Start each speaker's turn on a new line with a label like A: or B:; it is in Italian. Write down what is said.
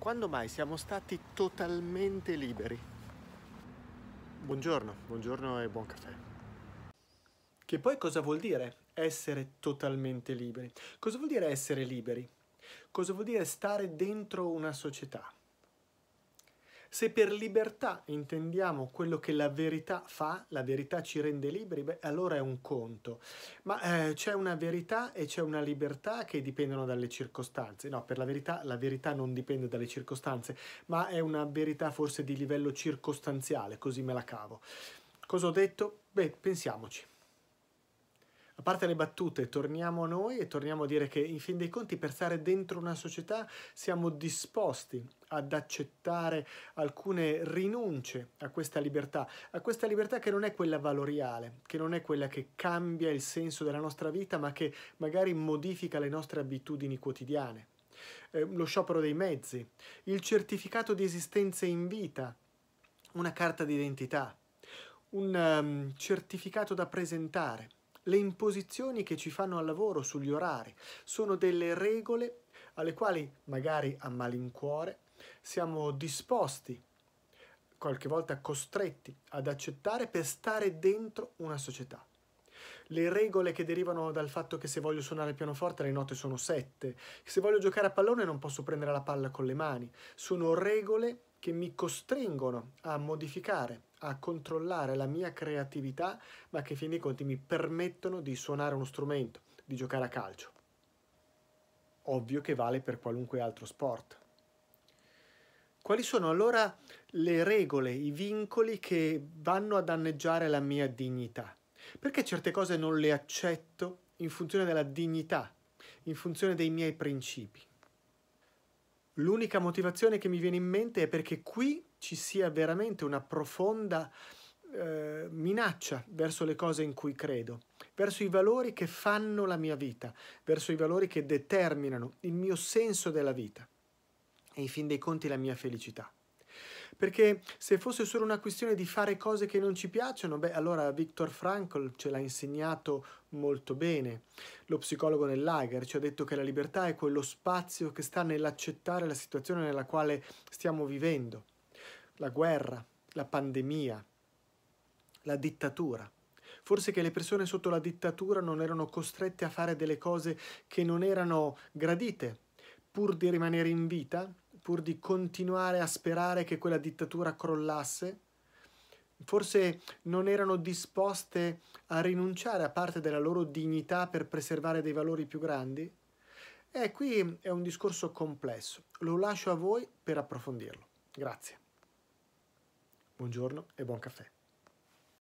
A: Quando mai siamo stati totalmente liberi? Buongiorno, buongiorno e buon caffè. Che poi cosa vuol dire essere totalmente liberi? Cosa vuol dire essere liberi? Cosa vuol dire stare dentro una società? Se per libertà intendiamo quello che la verità fa, la verità ci rende liberi, beh, allora è un conto. Ma eh, c'è una verità e c'è una libertà che dipendono dalle circostanze. No, per la verità la verità non dipende dalle circostanze, ma è una verità forse di livello circostanziale, così me la cavo. Cosa ho detto? Beh, pensiamoci. A parte le battute, torniamo a noi e torniamo a dire che in fin dei conti per stare dentro una società siamo disposti ad accettare alcune rinunce a questa libertà, a questa libertà che non è quella valoriale, che non è quella che cambia il senso della nostra vita, ma che magari modifica le nostre abitudini quotidiane. Eh, lo sciopero dei mezzi, il certificato di esistenza in vita, una carta d'identità, un um, certificato da presentare le imposizioni che ci fanno al lavoro sugli orari, sono delle regole alle quali magari a malincuore siamo disposti, qualche volta costretti ad accettare per stare dentro una società. Le regole che derivano dal fatto che se voglio suonare il pianoforte le note sono sette, che se voglio giocare a pallone non posso prendere la palla con le mani, sono regole che mi costringono a modificare, a controllare la mia creatività, ma che a fin dei conti mi permettono di suonare uno strumento, di giocare a calcio. Ovvio che vale per qualunque altro sport. Quali sono allora le regole, i vincoli che vanno a danneggiare la mia dignità? Perché certe cose non le accetto in funzione della dignità, in funzione dei miei principi? L'unica motivazione che mi viene in mente è perché qui ci sia veramente una profonda eh, minaccia verso le cose in cui credo, verso i valori che fanno la mia vita, verso i valori che determinano il mio senso della vita e in fin dei conti la mia felicità. Perché se fosse solo una questione di fare cose che non ci piacciono, beh, allora Viktor Frankl ce l'ha insegnato molto bene. Lo psicologo nel Lager ci ha detto che la libertà è quello spazio che sta nell'accettare la situazione nella quale stiamo vivendo. La guerra, la pandemia, la dittatura. Forse che le persone sotto la dittatura non erano costrette a fare delle cose che non erano gradite, pur di rimanere in vita, pur di continuare a sperare che quella dittatura crollasse, forse non erano disposte a rinunciare a parte della loro dignità per preservare dei valori più grandi? E eh, qui è un discorso complesso, lo lascio a voi per approfondirlo. Grazie. Buongiorno e buon caffè.